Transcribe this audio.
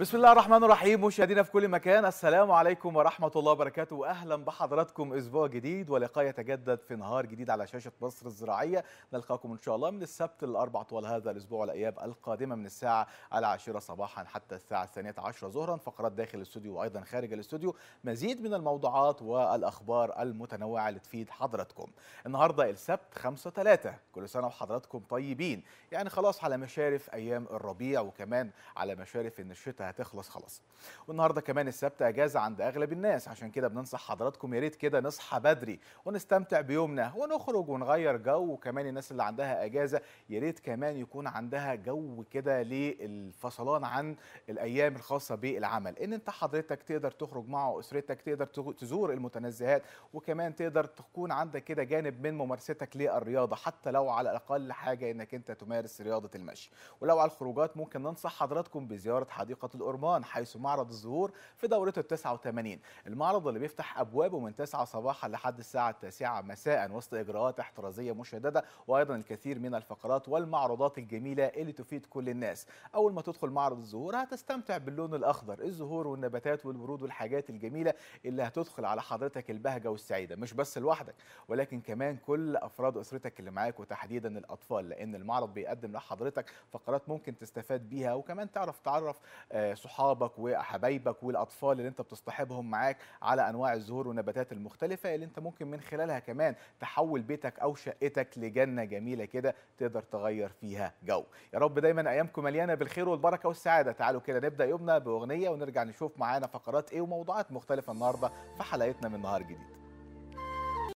بسم الله الرحمن الرحيم مشاهدينا في كل مكان السلام عليكم ورحمة الله وبركاته وأهلا بحضراتكم أسبوع جديد ولقاء يتجدد في نهار جديد على شاشة مصر الزراعية نلقاكم إن شاء الله من السبت الاربعاء طوال هذا الأسبوع والأيام القادمة من الساعة العاشرة صباحا حتى الساعة الثانية عشرة ظهرا فقرات داخل الاستوديو وأيضا خارج الاستوديو مزيد من الموضوعات والأخبار المتنوعة اللي تفيد حضراتكم النهاردة السبت 5 3 كل سنة وحضراتكم طيبين يعني خلاص على مشارف أيام الربيع وكمان على مشارف إن الشتاء فهتخلص خلاص والنهارده كمان السبت اجازه عند اغلب الناس عشان كده بننصح حضراتكم يا ريت كده نصحى بدري ونستمتع بيومنا ونخرج ونغير جو وكمان الناس اللي عندها اجازه يا ريت كمان يكون عندها جو كده للفصلان عن الايام الخاصه بالعمل ان انت حضرتك تقدر تخرج مع اسرتك تقدر تزور المتنزهات وكمان تقدر تكون عندك كده جانب من ممارستك للرياضه حتى لو على الاقل حاجه انك انت تمارس رياضه المشي ولو على الخروجات ممكن ننصح حضراتكم بزياره حديقه الأرمان حيث معرض الزهور في دورته ال 89 المعرض اللي بيفتح أبوابه من 9 صباحا لحد الساعة 9 مساء وسط إجراءات احترازية مشددة وأيضا الكثير من الفقرات والمعروضات الجميلة اللي تفيد كل الناس أول ما تدخل معرض الزهور هتستمتع باللون الأخضر الزهور والنباتات والورود والحاجات الجميلة اللي هتدخل على حضرتك البهجة والسعيدة مش بس لوحدك ولكن كمان كل أفراد أسرتك اللي معاك وتحديدا الأطفال لأن المعرض بيقدم لحضرتك فقرات ممكن تستفاد بيها وكمان تعرف تعرف آه، صحابك وحبايبك والاطفال اللي انت بتصطحبهم معاك على انواع الزهور والنباتات المختلفه اللي انت ممكن من خلالها كمان تحول بيتك او شقتك لجنه جميله كده تقدر تغير فيها جو يا رب دايما ايامكم مليانه بالخير والبركه والسعاده تعالوا كده نبدا يومنا باغنيه ونرجع نشوف معانا فقرات ايه وموضوعات مختلفه النهارده في حلقتنا من نهار جديد